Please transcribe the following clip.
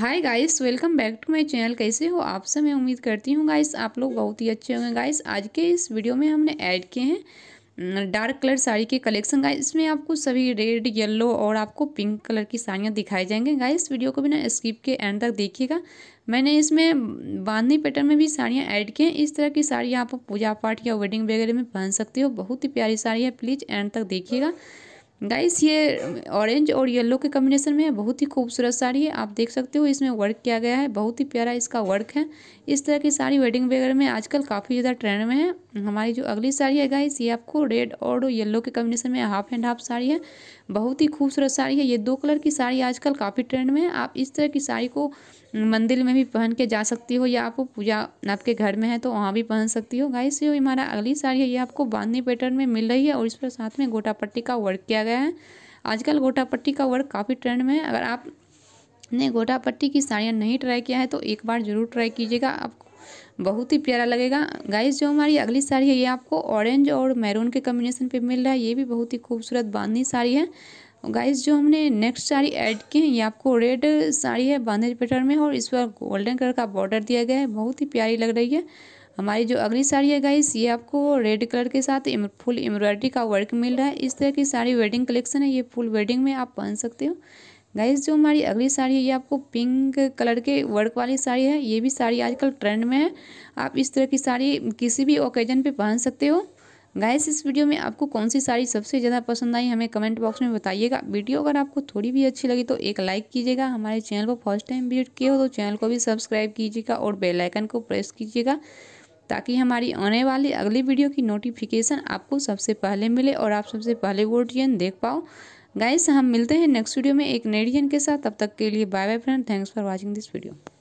hi guys welcome back to my channel कैसे हो आप सब मैं उम्मीद करती हूँ गाइस आप लोग बहुत ही अच्छे होंगे गाइस आज के इस वीडियो में हमने ऐड किए हैं डार्क कलर साड़ी के कलेक्शन गाइस इसमें आपको सभी रेड येलो और आपको पिंक कलर की साड़ियाँ दिखाई जाएंगे गाइस वीडियो को बिना स्किप के एंड तक देखिएगा मैंने इसमें बांधनी पैटर्न में भी साड़ियाँ ऐड किए हैं इस तरह की साड़ियाँ आप पूजा पाठ या वेडिंग वगैरह में पहन सकते हो बहुत ही प्यारी साड़ी है प्लीज़ एंड तक देखिएगा गाइस ये ऑरेंज um, और येलो के कम्बिनेशन में है बहुत ही खूबसूरत साड़ी है आप देख सकते हो इसमें वर्क किया गया है बहुत ही प्यारा इसका वर्क है इस तरह की साड़ी वेडिंग वगैरह में आजकल काफ़ी ज़्यादा ट्रेंड में है हमारी जो अगली साड़ी है गाइस ये आपको रेड और येलो के कम्बिनेशन में हाफ एंड हाफ साड़ी है बहुत ही खूबसूरत साड़ी है ये दो कलर की साड़ी आजकल काफ़ी ट्रेंड में है आप इस तरह की साड़ी को um, मंदिर में भी पहन के जा सकती हो या आप पूजा आपके घर में है तो वहाँ भी पहन सकती हो गाइस ये हमारा अगली साड़ी है ये आपको बांधनी पैटर्न में मिल रही है और इस पर साथ में गोटा पट्टी का वर्क किया गया गया है आजकल गोटा पट्टी का वर्क काफ़ी ट्रेंड में है अगर आपने गोटा पट्टी की साड़ियाँ नहीं ट्राई किया है तो एक बार ज़रूर ट्राई कीजिएगा आपको बहुत ही प्यारा लगेगा गाइस जो हमारी अगली साड़ी है ये आपको ऑरेंज और मैरून के कम्बिनेशन पे मिल रहा है ये भी बहुत ही खूबसूरत बांधनी साड़ी है गाइस जो हमने नेक्स्ट साड़ी ऐड की है ये आपको रेड साड़ी है बांधनी पैटर्न में और इस पर गोल्डन कलर का बॉर्डर दिया गया है बहुत ही प्यारी लग रही है हमारी जो अगली साड़ी है गाइस ये आपको रेड कलर के साथ फुल एम्ब्रॉयडरी का वर्क मिल रहा है इस तरह की साड़ी वेडिंग कलेक्शन है ये फुल वेडिंग में आप पहन सकते हो गाइस जो हमारी अगली साड़ी है ये आपको पिंक कलर के वर्क वाली साड़ी है ये भी साड़ी आजकल ट्रेंड में है आप इस तरह की साड़ी किसी भी ओकेजन पर पहन सकते हो गाइस इस वीडियो में आपको कौन सी साड़ी सबसे ज़्यादा पसंद आई हमें कमेंट बॉक्स में बताइएगा वीडियो अगर आपको थोड़ी भी अच्छी लगी तो एक लाइक कीजिएगा हमारे चैनल को फर्स्ट टाइम विजिट किया हो तो चैनल को भी सब्सक्राइब कीजिएगा और बेलाइकन को प्रेस कीजिएगा ताकि हमारी आने वाली अगली वीडियो की नोटिफिकेशन आपको सबसे पहले मिले और आप सबसे पहले वो रीजन देख पाओ गाइस हम मिलते हैं नेक्स्ट वीडियो में एक नए के साथ तब तक के लिए bye bye friend thanks for watching this video